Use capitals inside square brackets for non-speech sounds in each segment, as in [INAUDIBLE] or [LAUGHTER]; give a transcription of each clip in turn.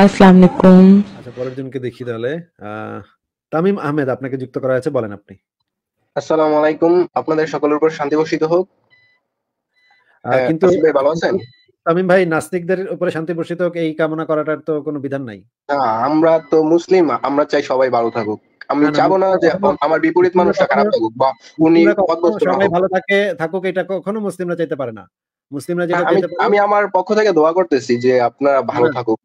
আসসালামু আচ্ছা পরের জনকে দেখি তাহলে তামিম আহমেদ আপনাকে যুক্ত করা হয়েছে বলেন আপনি আসসালামু আলাইকুম আপনাদের সকলের উপর শান্তি বর্ষিত হোক হ্যাঁ, কিন্তু ভালো আছেন তামিম ভাই নাস্তিকদের উপরে শান্তি বর্ষিত হোক এই কামনা করাটার তো কোনো বিধান নাই আমরা তো মুসলিম আমরা চাই সবাই ভালো থাকুক আমি চাবো না যে আমার বিপরীত মানুষটা খারাপ থাকুক বা উনি সবাই ভালো থাকে থাকুক এটা কখনো মুসলিমরা চাইতে পারে না মুসলিমরা যেটা হ্যাঁ, আমি আমার পক্ষ থেকে দোয়া করতেছি যে আপনারা ভালো হ্যাঁ। থাকুক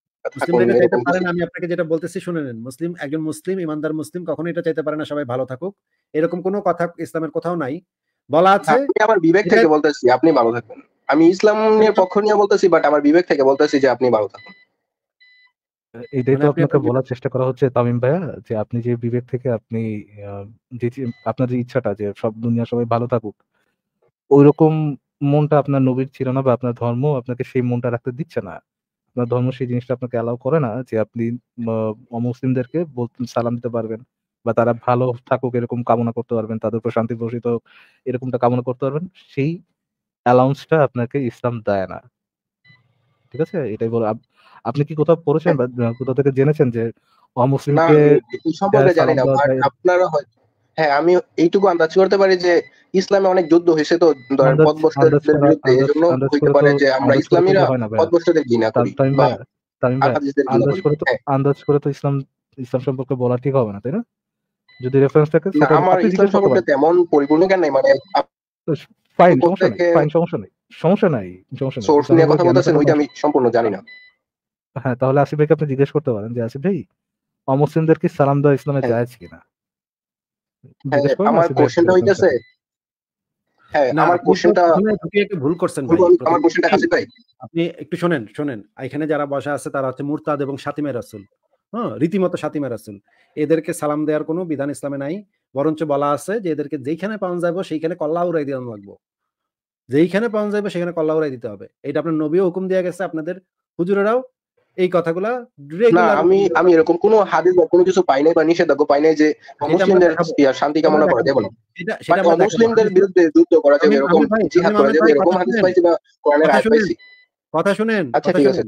আমি আপনাকে যেটা বলতেছি শুনে নেন মুসলিম একজন মুসলিম ইমানদার মুসলিম কখনো এটা চাইতে পারে না সবাই ভালো থাকুক এরকম কোনো কথা ইসলামের কোথাও নাই বলা আছে আমার বিবেক থেকে বলতেছি আপনি ভালো থাকবেন আমি পক্ষ নিয়ে বলতেছি বাট আমার বিবেক থেকে বলতেছি যে আপনি ভালো থাকুন এটাই মানে তো আপনাকে বলার চেষ্টা করা হচ্ছে তামিম ভাইয়া যে আপনি যে বিবেক থেকে আপনি যে আপনার যে ইচ্ছাটা যে সব দুনিয়া সবাই ভালো থাকুক ওই রকম মনটা আপনার নবীর ছিল না বা আপনার ধর্ম আপনাকে সেই মনটা রাখতে দিচ্ছে না আপনার ধর্ম সেই জিনিসটা আপনাকে অ্যালাউ করে না যে আপনি অমুসলিমদেরকে সালাম দিতে পারবেন বা তারা ভালো থাকুক এরকম কামনা করতে পারবেন তাদের উপর শান্তি প্রসিত হোক এরকমটা কামনা করতে পারবেন সেই অ্যালাউন্সটা আপনাকে ইসলাম দেয় না ঠিক আছে এটাই বল আপনি কি কোথাও পড়েছেন হ্যাঁ। বা কোথাও থেকে জেনেছেন যে অমুসলিমকে আপনারা হয়তো হ্যাঁ আমি এইটুকু আন্দাজ করতে পারি যে ইসলামে অনেক যুদ্ধ হয়েছে তো ধরেন পদভ্রষ্টদের বিরুদ্ধে এই জন্য হইতে পারে যে আমরা ইসলামীরা পদভ্রষ্টদের ঘৃণা করি হ্যাঁ। আন্দাজ করে তো ইসলাম ইসলাম সম্পর্কে বলা ঠিক হবে না তাই না যদি রেফারেন্স থাকে আমার ইসলাম সম্পর্কে তেমন পরিপূর্ণ জ্ঞান নাই মানে ফাইন সমস্যা ফাইন সমস্যা নাই সমস্যা নাই সমস্যা নাই সোর্স নিয়ে কথা বলতেছেন ওইটা আমি সম্পূর্ণ জানি না হ্যাঁ তাহলে আসিফ ভাইকে আপনি জিজ্ঞেস করতে পারেন যে আসিফ ভাই অমুসলিমদের কি সালাম দেওয়া ইসলামে হ্যাঁ। জায়েজ কিনা হ্যাঁ, আমার কোশ্চেনটা হইতাছে হ্যাঁ আমার কোশ্চেনটা একটু ভুল করছেন ভাই আমার কোশ্চেনটা কাছে ভাই আপনি একটু শুনেন শুনেন এখানে যারা আছে তারা হচ্ছে মুরতাদ এবং রাসূল হ্যাঁ রীতিমতো সাতিমে রাসূল এদেরকে সালাম দেওয়ার কোনো বিধান ইসলামে নাই বরঞ্চ বলা আছে যে এদেরকে যেখানে পাওয়া যাবে সেইখানে কল্লা উড়াই দেওয়া লাগবে যেইখানে পাওয়া যাবে সেখানে কল্লা উড়াই দিতে হবে এটা আপনার নবীও হুকুম দিয়ে গেছে আপনাদের হুজুরেরাও এই কথাগুলো আমি আমি এরকম কোনো হাদিস বা কোনো কিছু পাই নাই বা নিষেধাজ্ঞ পাই নাই যে মুসলিমদের শান্তি কামনা করা যাবে না মুসলিমদের বিরুদ্ধে যুদ্ধ করা যাবে এরকম জিহাদ করা যাবে এরকম হাদিস পাইছি বা কোরআনের আয়াত পাইছি কথা শুনেন আচ্ছা ঠিক আছে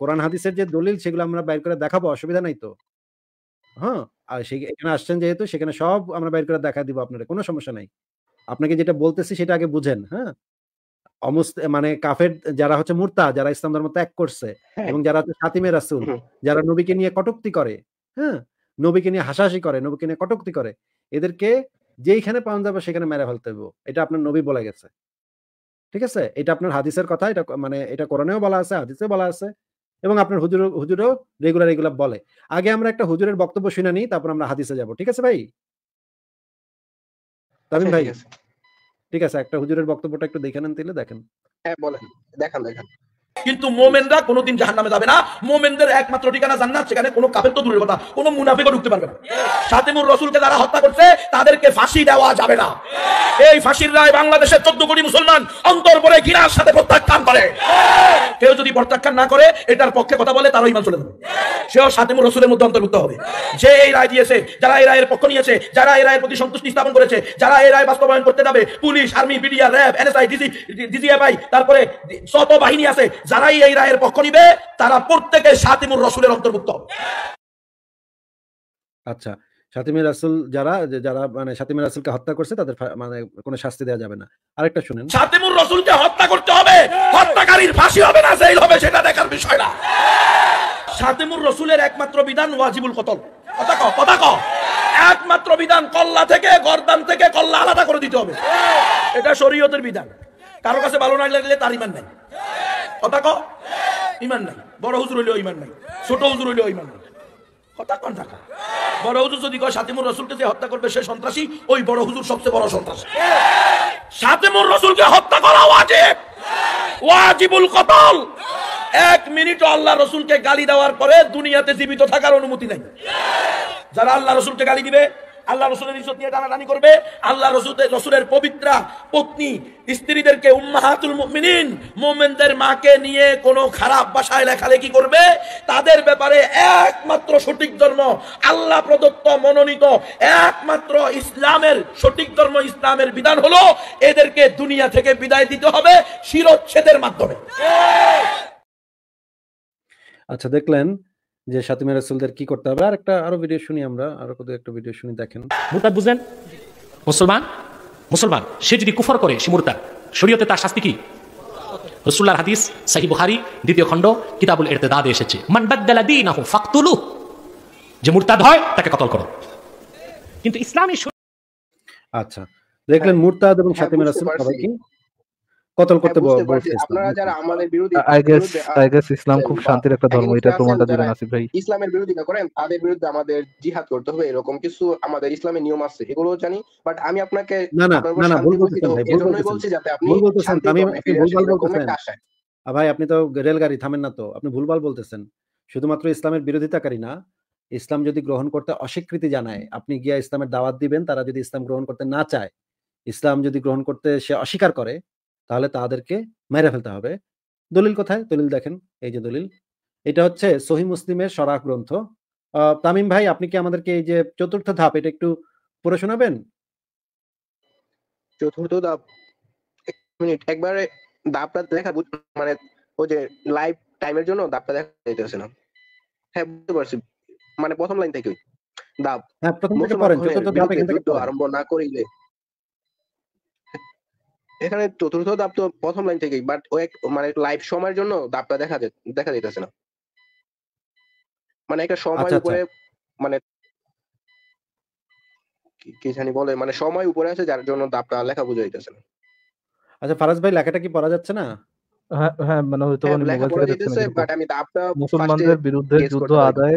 কোরআন হাদিসের যে দলিল সেগুলো আমরা বাইর করে দেখাবো অসুবিধা নাই তো হ্যাঁ আর এখানে আসছেন যেহেতু সেখানে সব আমরা বাইর করে দেখা দিব আপনারা কোনো সমস্যা নাই আপনাকে যেটা বলতেছি সেটা আগে বুঝেন হ্যাঁ মানে কাফের যারা হচ্ছে মুরতা যারা ইসলাম ধর্ম ত্যাগ করছে হ্যাঁ। এবং যারা হচ্ছে সাতিমের রাসুল যারা নবীকে নিয়ে কটুক্তি করে হ্যাঁ নবীকে নিয়ে হাসাহাসি করে নবীকে নিয়ে কটুক্তি করে এদেরকে যেইখানে পাওয়া যাবে সেখানে মেরে ফেলতে হবে এটা আপনার নবী বলে গেছে ঠিক আছে এটা আপনার হাদিসের কথা এটা মানে এটা কোরআনেও বলা আছে হাদিসে বলা আছে এবং আপনার হুজুর হুজুরও রেগুলার এগুলো বলে আগে আমরা একটা হুজুরের বক্তব্য শুনে নিই তারপর আমরা হাদিসে যাব ঠিক আছে ভাই তামিম আচ্ছা, ভাই ঠিক আছে একটা হুজুরের বক্তব্যটা একটু দেখে নেন তাহলে দেখেন হ্যাঁ বলেন দেখান দেখান কিন্তু মোমেনরা কোনোদিন জাহান নামে যাবে না মোমেনদের একমাত্র ঠিকানা জান্নাত সেখানে কোনো কাপের তো দূরের কথা কোনো মুনাফিকও ঢুকতে পারবে না সাতেমুর রসুলকে যারা হত্যা করছে তাদেরকে ফাঁসি দেওয়া যাবে না এই ফাঁসির রায় বাংলাদেশের চোদ্দ কোটি মুসলমান অন্তর পরে ঘৃণার সাথে প্রত্যাখ্যান করে কেউ যদি প্রত্যাখ্যান না করে এটার পক্ষে কথা বলে তারও ইমান চলে যাবে সেও সাতেমুর রসুলের মধ্যে অন্তর্ভুক্ত হবে যে এই রায় দিয়েছে যারা এই রায়ের পক্ষ নিয়েছে যারা এই রায়ের প্রতি সন্তুষ্টি স্থাপন করেছে যারা এই রায় বাস্তবায়ন করতে যাবে police army BDR RAB NSI DG DGFI তারপরে শত বাহিনী আছে যারাই এই রায়ের পক্ষ নিবে তারা প্রত্যেকে সাতিমুর রসুলের অন্তর্ভুক্ত আচ্ছা সাতিমের রাসুল যারা যারা মানে সাতিমের রাসুলকে হত্যা করছে তাদের মানে কোনো শাস্তি দেওয়া যাবে না আরেকটা শুনেন সাতিমুর রসুলকে হত্যা করতে হবে হত্যাকারীর ফাঁসি হবে না জেল হবে সেটা দেখার বিষয় না সাতিমুর রসুলের একমাত্র বিধান ওয়াজিবুল কতল কথা কো কথা কো একমাত্র বিধান কল্লা থেকে গরদান থেকে কল্লা আলাদা করে দিতে হবে এটা শরীয়তের বিধান কারো কাছে ভালো না লাগলে তার ইমান নাই কথা ক ইমান নাই বড় হুজুর হইলেও ইমান নাই ছোট হুজুর হইলেও ইমান নাই কথা কন থাকা বড় হুজুর যদি কয় সাতিমুর রসুলকে যে হত্যা করবে সে সন্ত্রাসী ওই বড় হুজুর সবচেয়ে বড় সন্ত্রাসী সাতিমুর রসুলকে হত্যা করা ওয়াজিব ওয়াজিবুল কতল এক মিনিট আল্লাহ রসুলকে গালি দেওয়ার পরে দুনিয়াতে জীবিত থাকার অনুমতি নাই যারা আল্লাহ রসুলকে গালি দিবে আল্লাহ রসুলের ইজ্জত নিয়ে টানাটানি করবে আল্লাহ রসুলের পবিত্রা পত্নী স্ত্রীদেরকে উম্মাহাতুল মুমিনিন মোমেনদের মাকে নিয়ে কোনো খারাপ বাসায় লেখালেখি করবে তাদের ব্যাপারে একমাত্র সঠিক ধর্ম আল্লাহ প্রদত্ত মনোনীত একমাত্র ইসলামের সঠিক ধর্ম ইসলামের বিধান হলো এদেরকে দুনিয়া থেকে বিদায় দিতে হবে শিরোচ্ছেদের মাধ্যমে আচ্ছা দেখলেন যে সাতিমা রাসুলদের কি করতে হবে আর একটা আরো ভিডিও শুনি আমরা আরো কত একটা ভিডিও শুনি দেখেন মুরতাদ বুঝলেন মুসলমান মুসলমান সে যদি কুফর করে সে মুরতাদ শরীয়তে তার শাস্তি কি রসুল্লাহর হাদিস সাহি বুহারি দ্বিতীয় খণ্ড কিতাবুল এরতে দাদে এসেছে মান বাদ্দালা দিই না ফাকতুলু যে মুরতাদ হয় তাকে কতল করো কিন্তু ইসলামী আচ্ছা দেখলেন মুরতাদ এবং সাতিমের রাসুল সবাই কি কতল করতে হ্যাঁ, ইসলাম খুব শান্তির একটা ধর্ম এটা আসিফ ভাই ইসলামের বিরোধিতা করেন তাদের বিরুদ্ধে আমাদের জিহাদ করতে হবে এরকম কিছু আমাদের নিয়ম আছে জানি বাট আমি আপনাকে না না ভুল বলতেছেন ভাই ভুল আপনি ভুল বলতেছেন আমি বলতেছেন ভাই আপনি তো রেলগাড়ি থামেন না তো আপনি ভুলভাল বলতেছেন শুধুমাত্র ইসলামের বিরোধিতাকারী না ইসলাম যদি গ্রহণ করতে অস্বীকৃতি জানায় আপনি গিয়া ইসলামের দাওয়াত দিবেন তারা যদি ইসলাম গ্রহণ করতে না চায় ইসলাম যদি গ্রহণ করতে সে অস্বীকার করে তাহলে তাদেরকে মেরে ফেলতে হবে দলিল কোথায় দলিল দেখেন এই যে দলিল এটা হচ্ছে সহি মুসলিমের সরাক গ্রন্থ তামিম ভাই আপনি কি আমাদেরকে এই যে চতুর্থ ধাপ এটা একটু পড়ে শোনাবেন চতুর্থ ধাপ মিনিট একবারে ধাপটা দেখা মানে ওই যে লাইভ টাইমের জন্য ধাপটা দেখা যাইতেছে না হ্যাঁ বুঝতে পারছি মানে প্রথম লাইন থেকে ধাপ হ্যাঁ প্রথম থেকে পড়েন চতুর্থ ধাপ আরম্ভ না করিলে এখানে চতুর্থ দাপ তো প্রথম লাইন থেকেই বাট ও এক মানে লাইভ সময়ের জন্য দাপটা দেখা দেখা যাইতেছে না মানে একটা সময় আচ্ছা, আচ্ছা। উপরে মানে কি জানি বলে মানে সময় উপরে আছে যার জন্য দাপটা লেখা বুঝা যাইতেছে না আচ্ছা ফারাজ ভাই লেখাটা কি পড়া যাচ্ছে না হ্যাঁ, হ্যাঁ মানে হয়তো বাট হ্যাঁ, আমি দাপটা মুসলমানদের বিরুদ্ধে যুদ্ধ আদায়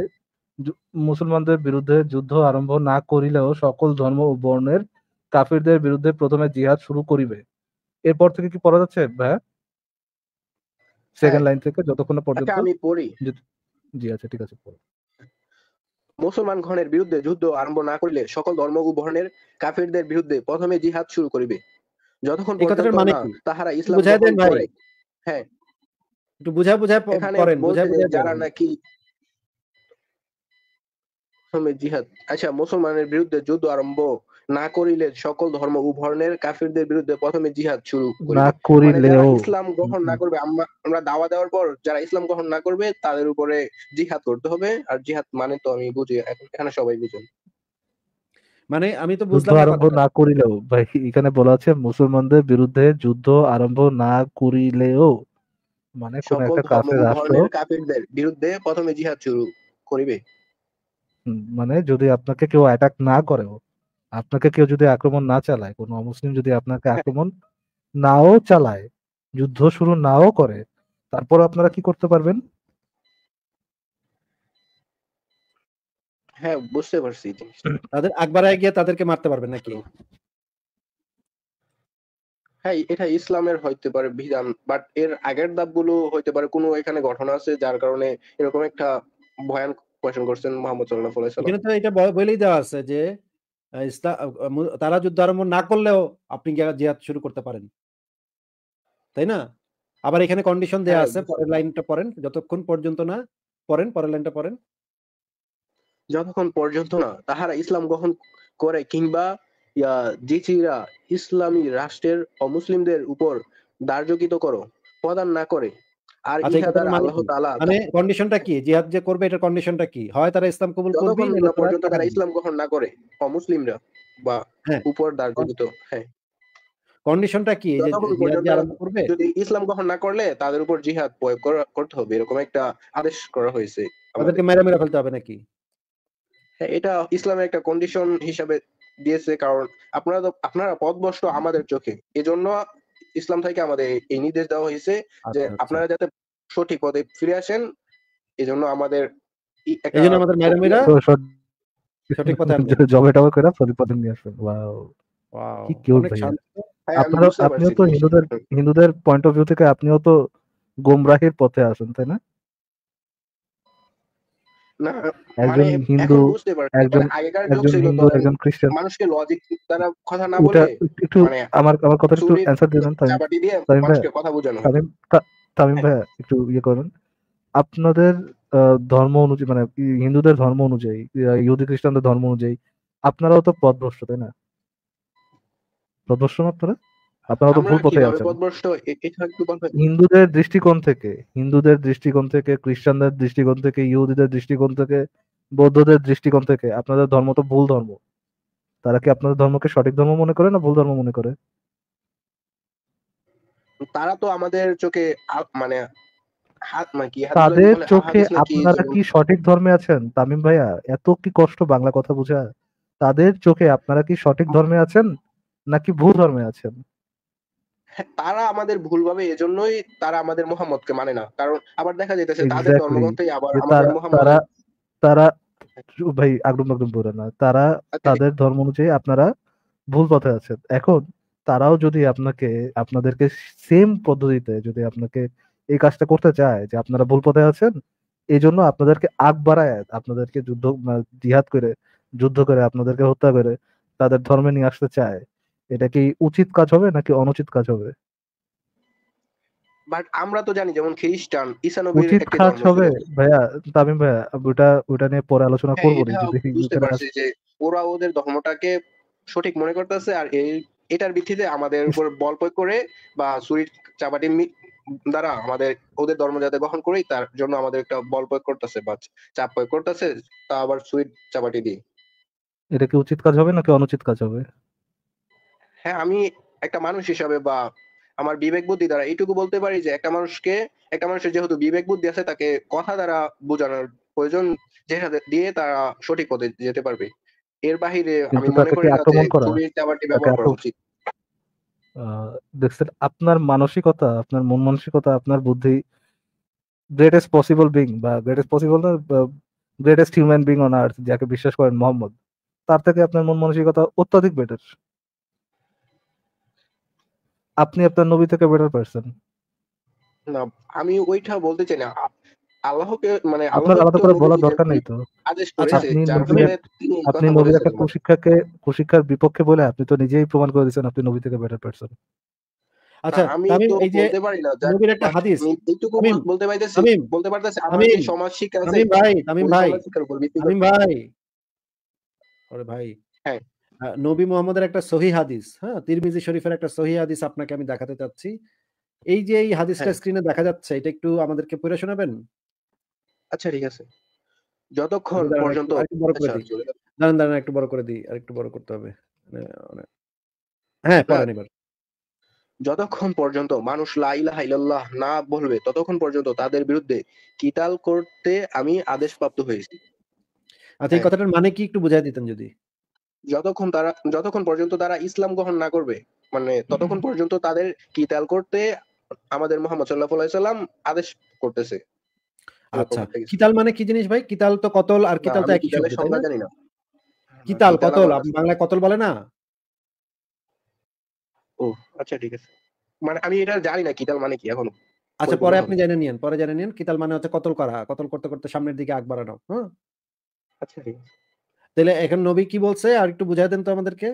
মুসলমানদের বিরুদ্ধে যুদ্ধ আরম্ভ না করিলেও সকল ধর্ম ও বর্ণের কাফিরদের বিরুদ্ধে প্রথমে জিহাদ শুরু করিবে এরপর থেকে কি পড়া যাচ্ছে ভাইয়া সেকেন্ড হ্যাঁ। লাইন থেকে যতক্ষণ না আচ্ছা, পর্যন্ত আমি পড়ি জি আচ্ছা ঠিক আছে পড়ো মুসলমান গণের বিরুদ্ধে যুদ্ধ আরম্ভ না করিলে সকল ধর্ম ও কাফিরদের বিরুদ্ধে প্রথমে জিহাদ শুরু করিবে যতক্ষণ পর্যন্ত মানে তাহারা ইসলাম দেন ভাই হ্যাঁ একটু বুঝা বুঝায় করেন বুঝা বুঝা যারা নাকি প্রথমে জিহাদ আচ্ছা মুসলমানের বিরুদ্ধে যুদ্ধ আরম্ভ না করিলে সকল ধর্ম উভর্ণের কাফিরদের বিরুদ্ধে প্রথমে জিহাদ শুরু না মানে করিলে ইসলাম গ্রহণ না করবে আমরা আমরা দাওয়া দেওয়ার পর যারা ইসলাম গ্রহণ না করবে তাদের উপরে জিহাদ করতে হবে আর জিহাদ মানে তো আমি বুঝি এখানে সবাই বুঝেন মানে আমি তো বুঝলাম আরম্ভ না করিলেও ভাই এখানে বলা আছে মুসলমানদের বিরুদ্ধে যুদ্ধ আরম্ভ না করিলেও মানে কোন একটা কাফের রাষ্ট্র কাফেরদের বিরুদ্ধে প্রথমে জিহাদ শুরু করিবে মানে যদি আপনাকে কেউ অ্যাটাক না করেও আপনাকে কেউ যদি আক্রমণ না চালায় কোনো অমুসলিম যদি আপনাকে আক্রমণ নাও চালায় যুদ্ধ শুরু নাও করে তারপর আপনারা কি করতে পারবেন হ্যাঁ বুঝতে পারছি তাদের গিয়ে তাদেরকে মারতে পারবেন নাকি হ্যাঁ এটা ইসলামের হইতে পারে বিধান বাট এর আগের ধাপগুলো হইতে পারে কোনো এখানে ঘটনা আছে যার কারণে এরকম একটা ভয়ানক কোয়েশ্চেন করছেন মোহাম্মদ সাল্লাল্লাহু আলাইহি এটা বলেই দেওয়া আছে যে তারা যুদ্ধ আরম্ভ না করলেও আপনি জিয়াত শুরু করতে পারেন তাই না আবার এখানে কন্ডিশন দেওয়া হ্যাঁ, আছে পরের লাইনটা পড়েন যতক্ষণ পর্যন্ত না পড়েন পরের লাইনটা পড়েন যতক্ষণ পর্যন্ত না তাহারা ইসলাম গ্রহণ করে কিংবা ইসলামী রাষ্ট্রের অমুসলিমদের উপর দার্যকিত করো প্রদান না করে ইসলাম গ্রহণ না করলে তাদের উপর জিহাদ প্রয়োগ করতে হবে এরকম একটা আদেশ করা হয়েছে তাদেরকে মেরে মেরে ফেলতে হবে নাকি হ্যাঁ, এটা ইসলামের একটা কন্ডিশন হিসাবে দিয়েছে কারণ আপনারা তো আপনারা পথ আমাদের চোখে এজন্য ইসলাম থেকে আমাদের এই নির্দেশ দেওয়া হয়েছে যে আচ্ছা, আচ্ছা। আপনারা যাতে সঠিক পদে ফিরে আসেন এই জন্য আমাদের এই জন্য আমাদের ম্যাডামেরা সঠিক পথে জবে [LAUGHS] টবে করে সঠিক পথে নিয়ে আসবেন ওয়াও কি কিউট হ্যাঁ, আপনারা আপনিও তো হিন্দুদের হিন্দুদের পয়েন্ট অফ ভিউ থেকে আপনিও তো গোমরাহের পথে আসেন তাই না আপনাদের ধর্ম অনুযায়ী মানে হিন্দুদের ধর্ম অনুযায়ী ইহুদি খ্রিস্টানদের ধর্ম অনুযায়ী আপনারাও তো পদভ্রষ্ট তাই না পদভ্রষ্ট না আপনারা আপনারা তো ভুল পথে আছেন হিন্দুদের দৃষ্টিকোণ থেকে হিন্দুদের দৃষ্টিকোণ থেকে খ্রিস্টানদের দৃষ্টিকোণ থেকে ইহুদিদের দৃষ্টিকোণ থেকে বৌদ্ধদের দৃষ্টিকোণ থেকে আপনাদের ধর্ম তো ভুল ধর্ম তারা কি আপনাদের ধর্মকে সঠিক ধর্ম মনে করে না ভুল ধর্ম মনে করে তারা তো আমাদের চোখে মানে, মানে তাদের মানে চোখে আপনারা কি সঠিক ধর্মে আছেন তামিম ভাইয়া এত কি কষ্ট বাংলা কথা বোঝা তাদের চোখে আপনারা কি সঠিক ধর্মে আছেন নাকি ভুল ধর্মে আছেন হ্যাঁ, তারা আমাদের ভুলভাবে এজন্যই তারা আমাদের মোহাম্মদকে মানে না কারণ আবার দেখা যাইতেছে তাদের ধর্মগ্রন্থই আবার আমাদের মোহাম্মদ তারা ভাই আগ্রম আগ্রম বলে না তারা আচ্ছা। তাদের ধর্ম অনুযায়ী আপনারা ভুল পথে আছেন এখন তারাও যদি আপনাকে আপনাদেরকে সেম পদ্ধতিতে যদি আপনাকে এই কাজটা করতে চায় যে আপনারা ভুল পথে আছেন এই জন্য আপনাদেরকে আগ বাড়ায় আপনাদেরকে যুদ্ধ জিহাদ করে যুদ্ধ করে আপনাদেরকে হত্যা করে তাদের ধর্মে নিয়ে আসতে চায় এটা কি উচিত কাজ হবে নাকি অনুচিত কাজ হবে বাট আমরা তো জানি যেমন খ্রিস্টান ঈসা উচিত কাজ হবে ভাইয়া তামিম ভাইয়া ওটা ওটা নিয়ে পরে আলোচনা হ্যাঁ, করব যে ওরা ওদের ধর্মটাকে সঠিক মনে করতেছে আর এই এটার ভিত্তিতে আমাদের উপর বল প্রয়োগ করে বা সুরির চাপাটি দ্বারা আমাদের ওদের ধর্ম যাতে গ্রহণ করি তার জন্য আমাদের একটা বল প্রয়োগ করতেছে বা চাপ প্রয়োগ করতেছে তা আবার সুইট চাপাটি দিয়ে এটা কি উচিত কাজ হবে নাকি অনুচিত কাজ হবে হ্যাঁ আমি একটা মানুষ হিসাবে বা আমার বিবেক বুদ্ধি দ্বারা এইটুকু বলতে পারি যে একটা মানুষকে একটা মানুষের যেহেতু বিবেক বুদ্ধি আছে তাকে কথা দ্বারা বোঝানোর প্রয়োজন যেটা দিয়ে তারা সঠিক পথে যেতে পারবে এর বাহিরে আমি মনে করি করা দেখছেন আপনার মানসিকতা আপনার মন মানসিকতা আপনার বুদ্ধি গ্রেটেস্ট পসিবল বিং বা গ্রেটেস্ট পসিবল না greatest human being on earth যাকে বিশ্বাস করেন মোহাম্মদ তার থেকে আপনার মন মানসিকতা অত্যাধিক বেটার আপনি আপনার নবী থেকে বেটার পারছেন না আমি ওইটা বলতে চাই না আল্লাহকে মানে আপনার আলাদা করে বলার দরকার নাই তো আচ্ছা, আপনি নবী একটা কুশিক্ষাকে কুশিক্ষার বিপক্ষে বলে আপনি তো নিজেই প্রমাণ করে দিয়েছেন আপনি নবী থেকে বেটার পারছেন আচ্ছা আমি এই যে নবীর একটা হাদিস আমি বলতে পারতেছি বলতে পারতেছি আমি সমাজ শিক্ষা আছে ভাই আমি ভাই আমি ভাই আরে ভাই হ্যাঁ নবী মোহাম্মদের একটা সহি হাদিস হ্যাঁ তিরমিজি শরীফের একটা সহি হাদিস আপনাকে আমি দেখাতে চাচ্ছি এই যে এই হাদিসটা হ্যাঁ। স্ক্রিনে দেখা যাচ্ছে এটা একটু আমাদেরকে পড়ে শোনাবেন আচ্ছা ঠিক আছে যতক্ষণ পর্যন্ত আচ্ছা, দাঁড়ান দাঁড়ান একটু বড় করে দিই আর একটু বড় করতে হবে মানে, মানে, হ্যাঁ পড়েন এবার যতক্ষণ পর্যন্ত মানুষ লা ইলাহা ইল্লাল্লাহ না বলবে ততক্ষণ পর্যন্ত তাদের বিরুদ্ধে কিতাল করতে আমি আদেশ প্রাপ্ত হয়েছি আচ্ছা এই হ্যাঁ। কথাটার মানে কি একটু বুঝাই দিতেন যদি যতক্ষণ তারা যতক্ষণ পর্যন্ত তারা ইসলাম গ্রহণ না করবে মানে ততক্ষণ পর্যন্ত তাদের কিতাল করতে আমাদের মোহাম্মদ সাল্লাহ সাল্লাম আদেশ করতেছে আচ্ছা কিতাল মানে কি জিনিস ভাই কিতাল তো কতল আর কিতাল তো একই কিতাল কতল বাংলায় কতল বলে না ও আচ্ছা ঠিক আছে মানে আমি এটা জানি না কিতাল মানে কি এখন আচ্ছা পরে আপনি জেনে নিন পরে জেনে নিন কিতাল মানে হচ্ছে কতল করা কতল করতে করতে সামনের দিকে আগ বাড়ানো হ্যাঁ আচ্ছা ঠিক আছে তাহলে এখন নবী কি বলছে আর একটু বুঝাই দেন তো আমাদেরকে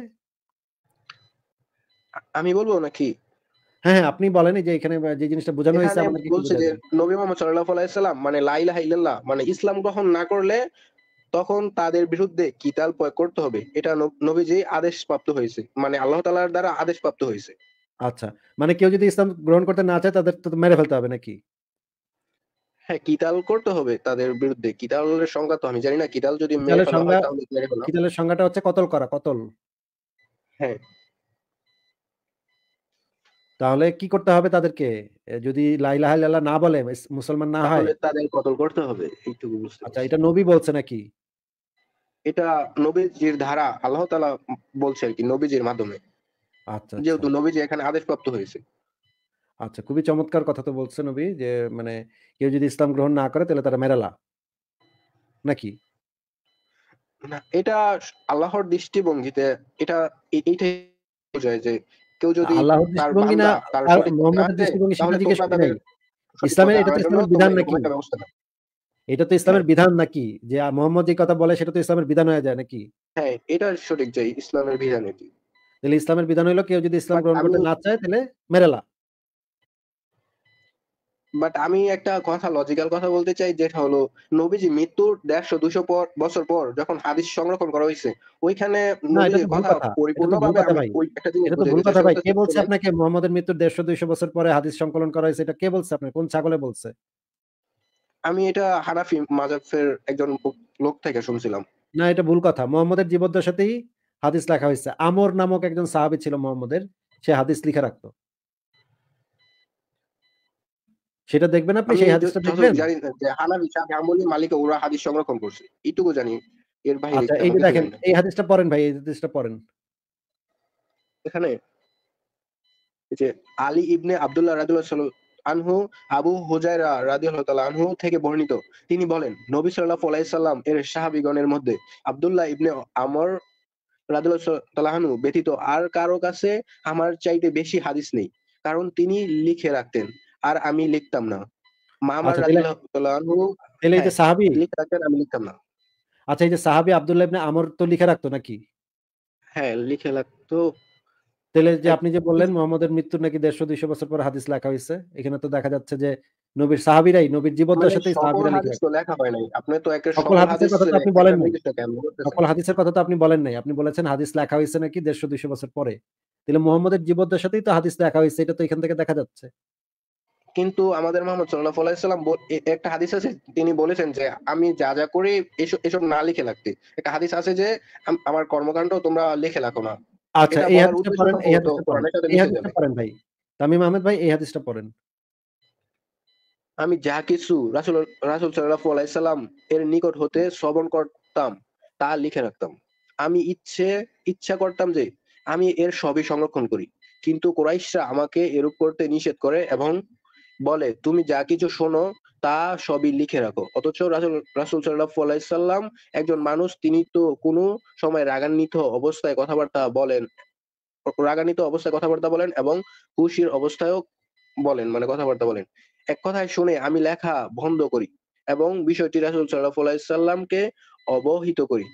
আমি বলবো নাকি হ্যাঁ হ্যাঁ আপনি বলেন যে এখানে যে জিনিসটা বোঝানো হয়েছে আমাদেরকে বলছে যে নবী মোহাম্মদ সাল্লাল্লাহু আলাইহি সাল্লাম মানে লা ইলাহা ইল্লাল্লাহ মানে ইসলাম গ্রহণ না করলে তখন তাদের বিরুদ্ধে কিতাল প্রয়োগ করতে হবে এটা নবী যে আদেশ প্রাপ্ত হয়েছে মানে আল্লাহ তাআলার দ্বারা আদেশ প্রাপ্ত হয়েছে আচ্ছা মানে কেউ যদি ইসলাম গ্রহণ করতে না চায় তাদের তো মেরে ফেলতে হবে নাকি হ্যাঁ কিতাল করতে হবে তাদের বিরুদ্ধে কিতালের সংজ্ঞা তো আমি জানি না কিতাল যদি মেরে কিতালের সংজ্ঞাটা হচ্ছে কতল করা কতল হ্যাঁ তাহলে কি করতে হবে তাদেরকে যদি লাইলাহ ইল্লাল্লাহ না বলে মুসলমান না হয় তাদের কতল করতে হবে এইটুকু বুঝতে আচ্ছা এটা নবী বলছে নাকি এটা নবীজির ধারা আল্লাহ তাআলা বলছে আর কি নবীজির মাধ্যমে আচ্ছা, আচ্ছা। যেহেতু নবীজি এখানে আদেশপ্রাপ্ত হয়েছে আচ্ছা খুবই চমৎকার কথা তো বলছেন নবী যে মানে কেউ যদি ইসলাম গ্রহণ না করে তাহলে তারা মেরালা নাকি এটা আল্লাহর দৃষ্টিভঙ্গিতে এটা এইটাই বোঝায় যে কেউ যদি আল্লাহর দৃষ্টিভঙ্গি না মোহাম্মদের দৃষ্টিভঙ্গি দিকে ইসলামের এটা তো ইসলামের বিধান নাকি এটা তো ইসলামের বিধান নাকি যে মোহাম্মদ যে কথা বলে সেটা তো ইসলামের বিধান হয়ে যায় নাকি হ্যাঁ এটা সঠিক যে ইসলামের বিধান এটি তাহলে ইসলামের বিধান হলো কেউ যদি ইসলাম গ্রহণ করতে না চায় তাহলে মেরালা বাট আমি একটা কথা লজিক্যাল কথা বলতে চাই যেটা হলো নবীজি মৃত্যুর দেড়শো দুশো বছর পর যখন হাদিস সংরক্ষণ করা হয়েছে ওইখানে কে বলছে আপনাকে মোহাম্মদের মৃত্যুর দেড়শো দুইশো বছর পরে হাদিস সংকলন করা হয়েছে এটা কে বলছে কোন ছাগলে বলছে আমি এটা হানাফি মাজাফের একজন লোক থেকে শুনছিলাম না এটা ভুল কথা মোহাম্মদের জীবদ্দশাতেই হাদিস লেখা হয়েছে আমর নামক একজন সাহাবি ছিল মোহাম্মদের সে হাদিস লিখে রাখতো সেটা দেখবেন আপনি সেই হাদিসটা দেখবেন জানি যে হানাবি সাহেব আমলি মালিকে ওরা হাদিস সংরক্ষণ করছে এইটুকু জানি এর বাইরে আচ্ছা, এই যে দেখেন এই হাদিসটা পড়েন ভাই এই হাদিসটা পড়েন এখানে যে আলী ইবনে আব্দুল্লাহ রাদিয়াল্লাহু আনহু আবু হুজাইরা রাদিয়াল্লাহু তাআলা আনহু থেকে বর্ণিত তিনি বলেন নবী সাল্লাল্লাহু আলাইহি সাল্লাম এর সাহাবীগণের মধ্যে আব্দুল্লাহ ইবনে আমর রাদিয়াল্লাহু ব্যতীত আর কারো কাছে আমার চাইতে বেশি হাদিস নেই কারণ তিনি লিখে রাখতেন আর আমি লিখতাম না আচ্ছা, হ্যাঁ, আচ্ছা, হ্যাঁ, আপনি মানে সকল কথা আপনি বলেন নাই সকল হাদিসের কথা তো আপনি বলেন নাই আপনি বলেছেন হাদিস লেখা হয়েছে নাকি দেড়শো দুইশো বছর পরে তাহলে মোহাম্মদের জীবদ্দশাতেই তো হাদিস লেখা হয়েছে এটা তো এখান থেকে দেখা যাচ্ছে কিন্তু আমাদের মোহাম্মদ সাল্লাহ আলাইসাল্লাম একটা হাদিস আছে তিনি বলেছেন যে আমি যা যা করি এসব না লিখে রাখতে একটা হাদিস আছে যে আমার কর্মকাণ্ড তোমরা লিখে রাখো না আচ্ছা এই হাদিসটা পড়েন এই হাদিসটা পড়েন ভাই তামিম আহমেদ ভাই এই হাদিসটা পড়েন আমি যা কিছু রাসূল রাসূল সাল্লাল্লাহু আলাইহি সাল্লাম এর নিকট হতে শ্রবণ করতাম তা লিখে রাখতাম আমি ইচ্ছে ইচ্ছা করতাম যে আমি এর সবই সংরক্ষণ করি কিন্তু কুরাইশরা আমাকে এরূপ করতে নিষেধ করে এবং বলে তুমি যা কিছু শোনো তা সবই লিখে রাখো অথচ রাসুল রাসুল সাল্লাহ সাল্লাম একজন মানুষ তিনি তো কোনো সময় রাগান্বিত অবস্থায় কথাবার্তা বলেন রাগান্বিত অবস্থায় কথাবার্তা বলেন এবং খুশির অবস্থায়ও বলেন মানে কথাবার্তা বলেন এক কথায় শুনে আমি লেখা বন্ধ করি এবং বিষয়টি রাসুল আলাইসাল্লামকে অবহিত করি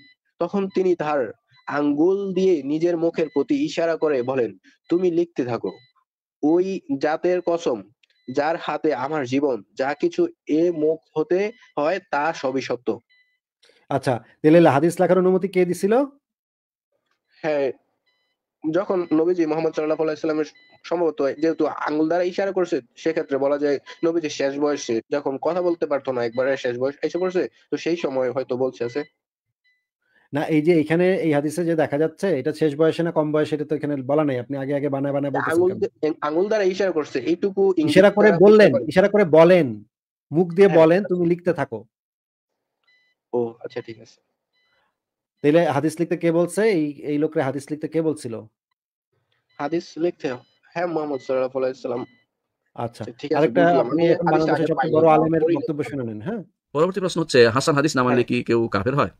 তখন তিনি তার আঙ্গুল দিয়ে নিজের মুখের প্রতি ইশারা করে বলেন তুমি লিখতে থাকো ওই জাতের কসম যার হাতে আমার জীবন যা কিছু এ মুখ হতে হয় তা সবই সত্য আচ্ছা দিলে হাদিস লেখার অনুমতি কে দিছিল হ্যাঁ যখন নবীজি মোহাম্মদ সাল্লাহ আলাইসাল্লামের সম্ভবত যেহেতু আঙ্গুল দ্বারা ইশারা করছে সেক্ষেত্রে বলা যায় নবীজি শেষ বয়সে যখন কথা বলতে পারতো না একবারে শেষ বয়স এসে পড়ছে তো সেই সময় হয়তো বলছে আছে না এই যে এখানে এই হাদিসে যে দেখা যাচ্ছে এটা শেষ বয়সে না কম বয়সে এটা তো এখানে বলা নাই আপনি আগে আগে বানায় বানায় বলতেছেন আঙ্গুল দ্বারা ইশারা করছে এইটুকু ইশারা করে বললেন ইশারা করে বলেন মুখ দিয়ে হ্যাঁ, বলেন তুমি লিখতে থাকো ও আচ্ছা ঠিক আছে তাহলে হাদিস লিখতে কে বলছে এই এই লোকরে হাদিস লিখতে কে বলছিল হাদিস লিখতে হ্যাঁ মোহাম্মদ সাল্লাল্লাহু আলাইহি সাল্লাম আচ্ছা, আচ্ছা ঠিক আছে আরেকটা আমি বড় আলেমের বক্তব্য শুনে নেন হ্যাঁ পরবর্তী প্রশ্ন হচ্ছে হাসান হাদিস না মানলে হ্যাঁ। কি কেউ কাফের হয়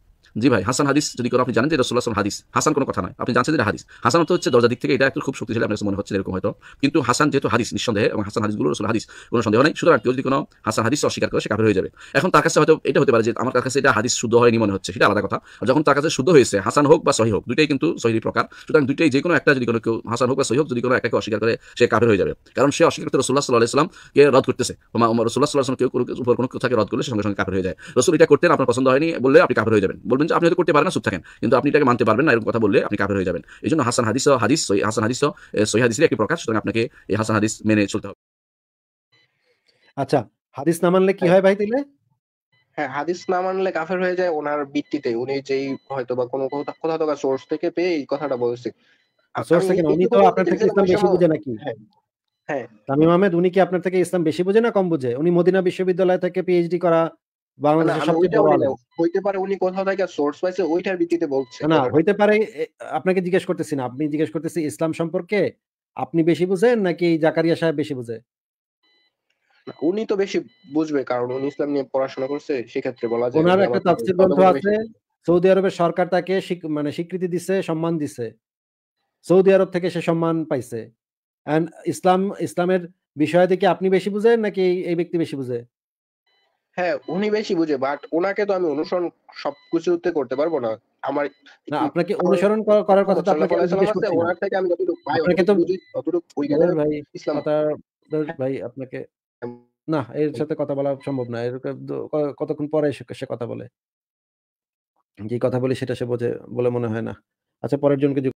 জি ভাই হাসান হাদিস যদি কোনো আপনি জানেন যে রসুল্লাহ হাদিস হাসান কোনো কথা নয় আপনি জানছেন যে হাদিস হাসান তো হচ্ছে দরজার দিক থেকে এটা একটু খুব শক্তিশালী আপনার মনে হচ্ছে এরকম হয়তো কিন্তু হাসান যেহেতু হাদিস নিঃসন্দেহে এবং হাসান হাদিসগুলো রসুল হাদিস কোনো সন্দেহ নেই সুতরাং কেউ যদি কোনো হাসান হাদিস অস্বীকার করে সে কাফের হয়ে যাবে এখন তার কাছে হয়তো এটা হতে পারে যে আমার কাছে এটা হাদিস শুদ্ধ হয়নি মনে হচ্ছে সেটা আলাদা কথা যখন তার কাছে শুদ্ধ হয়েছে হাসান হোক বা সহি হোক দুইটাই কিন্তু সহি প্রকার সুতরাং দুইটাই যে কোনো একটা যদি কোনো কেউ হাসান হোক বা সহি হোক যদি কোনো একটাকে অস্বীকার করে সে কাফের হয়ে যাবে কারণ সে অস্বীকার করতে রসুল্লাহ সাল্লাহ ইসলামকে রদ করতেছে রসুল্লাহ সাল্লাহ কেউ উপর কোনো কথাকে রদ করলে সঙ্গে সঙ্গে কাফের হয়ে যায় রসুল এটা করতেন আপনার পছন্দ হয়নি বললে আপনি কাফের হয়ে যাবেন বলবেন যে আপনি হয়তো করতে পারেন না থাকেন কিন্তু আপনি এটাকে মানতে পারবেন না এরকম কথা বললে আপনি কাপের হয়ে যাবেন এই জন্য হাসান হাদিস হাদিস হাসান হাদিস সহি হাদিসের একটি প্রকাশ সুতরাং আপনাকে এই হাসান হাদিস মেনে চলতে হবে আচ্ছা হাদিস না মানলে কি হ্যাঁ। হয় ভাই তাইলে হ্যাঁ হাদিস না মানলে কাফের হয়ে যায় ওনার ভিত্তিতে উনি যেই হয়তো বা কোনো কোথাও সোর্স থেকে পেয়ে এই কথাটা বলছে সোর্স থেকে উনি তো আপনার থেকে ইসলাম বেশি বুঝে নাকি হ্যাঁ।, হ্যাঁ তামিম আহমেদ উনি কি আপনার থেকে ইসলাম বেশি বুঝে না কম বুঝে উনি মদিনা বিশ্ববিদ্যালয় থেকে পিএইচডি করা মানে মানে হইতে পারে উনি কোথাও থেকে সোর্স পাইছে ওইটার ভিত্তিতে বলছে না হইতে পারে আপনাকে জিজ্ঞেস করতেছি না আপনি জিজ্ঞেস করতেছি ইসলাম সম্পর্কে আপনি বেশি বুঝেন নাকি জাকারিয়া সাহেব বেশি বুঝে উনি তো বেশি বুঝবে কারণ উনি ইসলাম নিয়ে পড়াশোনা করছে সেক্ষেত্রে বলা যায় ওনার একটা গ্রন্থ আছে সৌদি আরবের সরকার তাকে মানে স্বীকৃতি দিছে সম্মান দিছে সৌদি আরব থেকে সে সম্মান পাইছে এন্ড ইসলাম ইসলামের বিষয় থেকে আপনি বেশি বুঝেন নাকি এই ব্যক্তি বেশি বুঝে হ্যাঁ উনি বেশি বুঝে বাট ওনাকে তো আমি অনুসরণ সবকিছুতে করতে পারবো না আমার না আপনাকে অনুসরণ করার কথা তো আপনাকে জিজ্ঞেস করতে ওনার থেকে আমি যতটুকু পাই আপনাকে তো ততটুকু ওই গেলে ভাই ইসলাম ভাই আপনাকে না এর সাথে কথা বলা সম্ভব না এর কতক্ষণ পরে এসে সে কথা বলে যে কথা বলে সেটা সে বোঝে বলে মনে হয় না আচ্ছা পরের জনকে